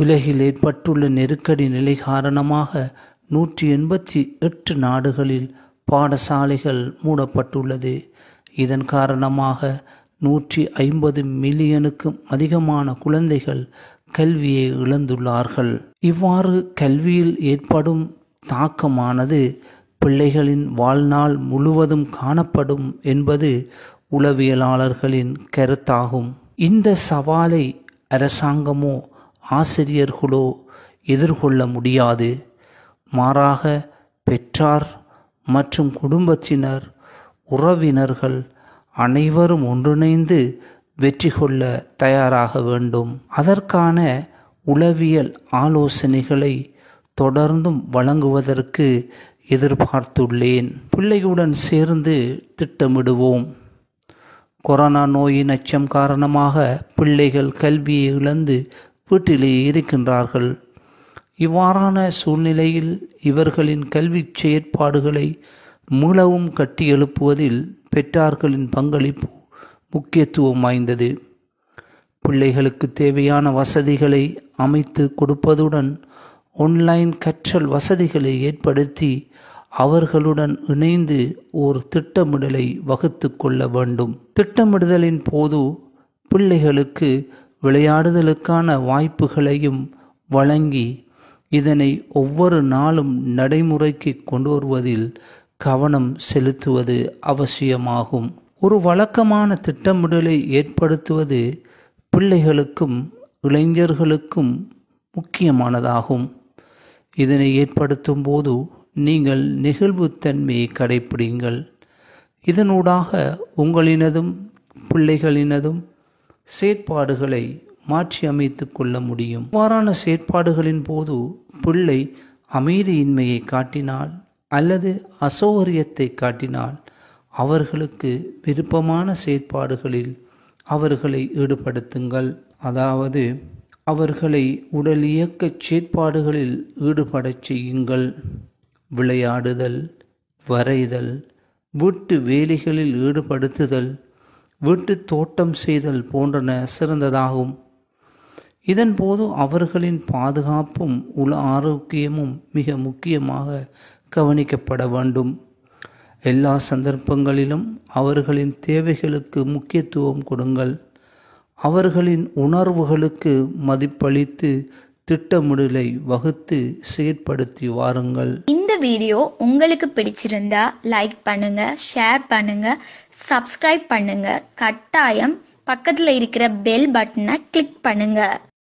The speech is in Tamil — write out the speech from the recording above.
உலகில் ஏற்பட்டுள்ள நெருக்கடி நிலை காரணமாக நூற்றி எண்பத்தி எட்டு நாடுகளில் பாடசாலைகள் மூடப்பட்டுள்ளது இதன் காரணமாக நூற்றி ஐம்பது மில்லியனுக்கும் அதிகமான குழந்தைகள் கல்வியை இழந்துள்ளார்கள் இவ்வாறு கல்வியில் ஏற்படும் தாக்கமானது பிள்ளைகளின் வாழ்நாள் முழுவதும் காணப்படும் என்பது உளவியலாளர்களின் கருத்தாகும் இந்த சவாலை அரசாங்கமோ ஆசிரியர்களோ எதிர்கொள்ள முடியாது மாறாக பெற்றார் மற்றும் குடும்பத்தினர் உறவினர்கள் அனைவரும் ஒன்றிணைந்து வெற்றி கொள்ள தயாராக வேண்டும் அதற்கான உளவியல் ஆலோசனைகளை தொடர்ந்தும் வழங்குவதற்கு எதிர்பார்த்துள்ளேன் பிள்ளையுடன் சேர்ந்து திட்டமிடுவோம் கொரோனா நோயின் அச்சம் காரணமாக பிள்ளைகள் கல்வியை இழந்து வீட்டிலேயே இருக்கின்றார்கள் இவ்வாறான சூழ்நிலையில் இவர்களின் கல்வி செயற்பாடுகளை மூலவும் கட்டி எழுப்புவதில் பெற்றார்களின் பங்களிப்பு முக்கியத்துவம் வாய்ந்தது பிள்ளைகளுக்கு தேவையான வசதிகளை அமைத்து கொடுப்பதுடன் ஒன்லைன் கற்றல் வசதிகளை ஏற்படுத்தி அவர்களுடன் இணைந்து ஒரு திட்டமிடலை வகுத்து கொள்ள வேண்டும் திட்டமிடுதலின் போது பிள்ளைகளுக்கு விளையாடுதலுக்கான வாய்ப்புகளையும் வழங்கி இதனை ஒவ்வொரு நாளும் நடைமுறைக்கு கொண்டு வருவதில் கவனம் செலுத்துவது அவசியமாகும் ஒரு வழக்கமான திட்டமிடலை ஏற்படுத்துவது பிள்ளைகளுக்கும் இளைஞர்களுக்கும் முக்கியமானதாகும் இதனை ஏற்படுத்தும் போது நீங்கள் நெகிழ்வுத்தன்மையை கடைபிடிங்கள் இதனூடாக உங்களினதும் பிள்ளைகளினதும் செயற்பாடுகளை மாற்றி அமைத்து கொள்ள முடியும் இவ்வாறான செயற்பாடுகளின் போது பிள்ளை அமைதியின்மையை காட்டினால் அல்லது அசௌகரியத்தை காட்டினால் அவர்களுக்கு விருப்பமான செயற்பாடுகளில் அவர்களை ஈடுபடுத்துங்கள் அதாவது அவர்களை உடல் இயக்க செயற்பாடுகளில் ஈடுபடச் செய்யுங்கள் விளையாடுதல் வரைதல் வீட்டு வேலைகளில் ஈடுபடுத்துதல் வீட்டு தோட்டம் செய்தல் போன்றன சிறந்ததாகும் இதன் போது அவர்களின் பாதுகாப்பும் உல ஆரோக்கியமும் மிக முக்கியமாக கவனிக்கப்பட வேண்டும் எல்லா சந்தர்ப்பங்களிலும் அவர்களின் தேவைகளுக்கு முக்கியத்துவம் கொடுங்கள் அவர்களின் உணர்வுகளுக்கு மதிப்பளித்து திட்டமிடலை வகுத்து செயற்படுத்தி வாருங்கள் வீடியோ உங்களுக்கு பிடிச்சிருந்தா லைக் பண்ணுங்க ஷேர் பண்ணுங்க சப்ஸ்கிரைப் பண்ணுங்க கட்டாயம் பக்கத்தில் இருக்கிற பெல் பட்டனை கிளிக் பண்ணுங்க